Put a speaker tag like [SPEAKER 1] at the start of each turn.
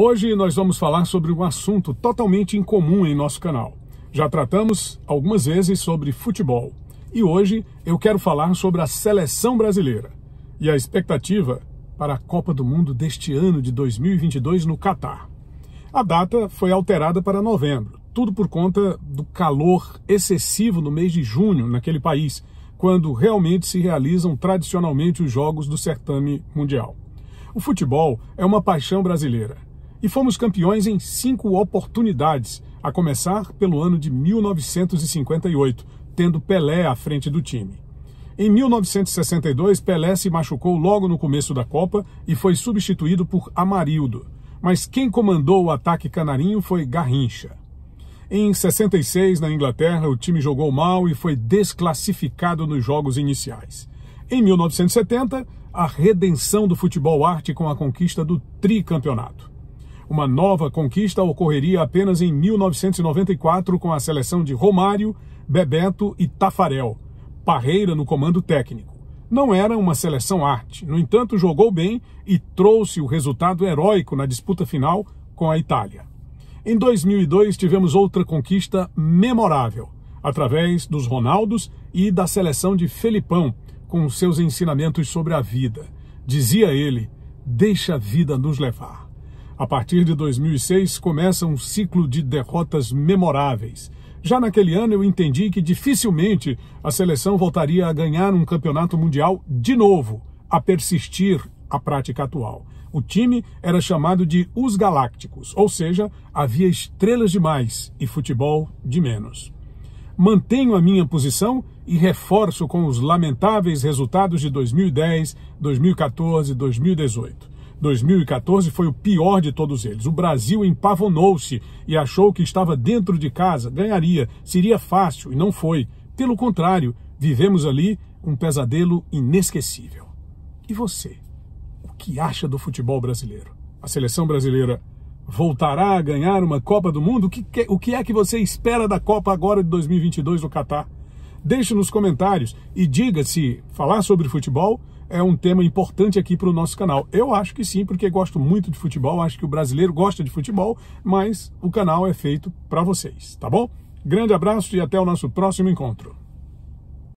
[SPEAKER 1] Hoje nós vamos falar sobre um assunto totalmente incomum em nosso canal. Já tratamos algumas vezes sobre futebol e hoje eu quero falar sobre a seleção brasileira e a expectativa para a Copa do Mundo deste ano de 2022 no Catar. A data foi alterada para novembro, tudo por conta do calor excessivo no mês de junho naquele país, quando realmente se realizam tradicionalmente os jogos do certame mundial. O futebol é uma paixão brasileira e fomos campeões em cinco oportunidades, a começar pelo ano de 1958, tendo Pelé à frente do time. Em 1962, Pelé se machucou logo no começo da Copa e foi substituído por Amarildo. Mas quem comandou o ataque canarinho foi Garrincha. Em 66, na Inglaterra, o time jogou mal e foi desclassificado nos jogos iniciais. Em 1970, a redenção do futebol arte com a conquista do tricampeonato. Uma nova conquista ocorreria apenas em 1994 com a seleção de Romário, Bebeto e Tafarel, Parreira no comando técnico. Não era uma seleção arte, no entanto, jogou bem e trouxe o resultado heróico na disputa final com a Itália. Em 2002 tivemos outra conquista memorável, através dos Ronaldos e da seleção de Felipão, com seus ensinamentos sobre a vida. Dizia ele: Deixa a vida nos levar. A partir de 2006 começa um ciclo de derrotas memoráveis. Já naquele ano eu entendi que dificilmente a seleção voltaria a ganhar um campeonato mundial de novo, a persistir a prática atual. O time era chamado de Os Galácticos, ou seja, havia estrelas demais e futebol de menos. Mantenho a minha posição e reforço com os lamentáveis resultados de 2010, 2014 e 2018. 2014 foi o pior de todos eles. O Brasil empavonou-se e achou que estava dentro de casa, ganharia, seria fácil, e não foi. Pelo contrário, vivemos ali um pesadelo inesquecível. E você? O que acha do futebol brasileiro? A seleção brasileira voltará a ganhar uma Copa do Mundo? O que, o que é que você espera da Copa agora de 2022 no Catar? Deixe nos comentários e diga se falar sobre futebol é um tema importante aqui para o nosso canal? Eu acho que sim, porque gosto muito de futebol, acho que o brasileiro gosta de futebol, mas o canal é feito para vocês, tá bom? Grande abraço e até o nosso próximo encontro.